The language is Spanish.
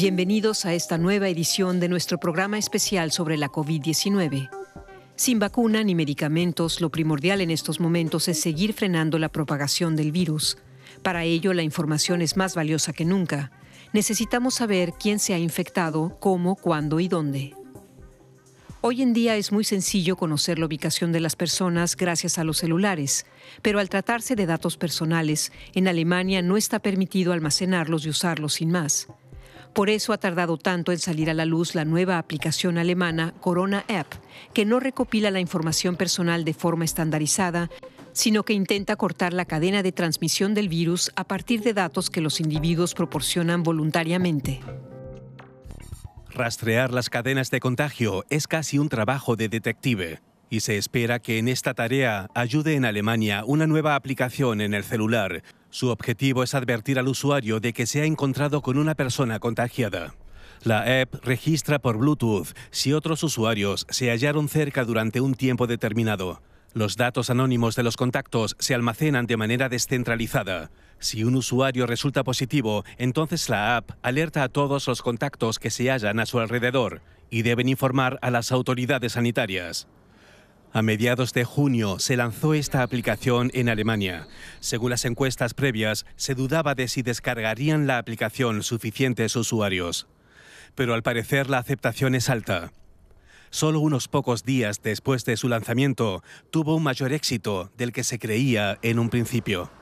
Bienvenidos a esta nueva edición de nuestro programa especial sobre la COVID-19. Sin vacuna ni medicamentos, lo primordial en estos momentos es seguir frenando la propagación del virus. Para ello, la información es más valiosa que nunca. Necesitamos saber quién se ha infectado, cómo, cuándo y dónde. Hoy en día es muy sencillo conocer la ubicación de las personas gracias a los celulares, pero al tratarse de datos personales, en Alemania no está permitido almacenarlos y usarlos sin más. Por eso ha tardado tanto en salir a la luz la nueva aplicación alemana Corona App, que no recopila la información personal de forma estandarizada, sino que intenta cortar la cadena de transmisión del virus a partir de datos que los individuos proporcionan voluntariamente. Rastrear las cadenas de contagio es casi un trabajo de detective y se espera que en esta tarea ayude en Alemania una nueva aplicación en el celular su objetivo es advertir al usuario de que se ha encontrado con una persona contagiada. La app registra por Bluetooth si otros usuarios se hallaron cerca durante un tiempo determinado. Los datos anónimos de los contactos se almacenan de manera descentralizada. Si un usuario resulta positivo, entonces la app alerta a todos los contactos que se hallan a su alrededor y deben informar a las autoridades sanitarias. A mediados de junio se lanzó esta aplicación en Alemania. Según las encuestas previas, se dudaba de si descargarían la aplicación suficientes usuarios. Pero al parecer la aceptación es alta. Solo unos pocos días después de su lanzamiento, tuvo un mayor éxito del que se creía en un principio.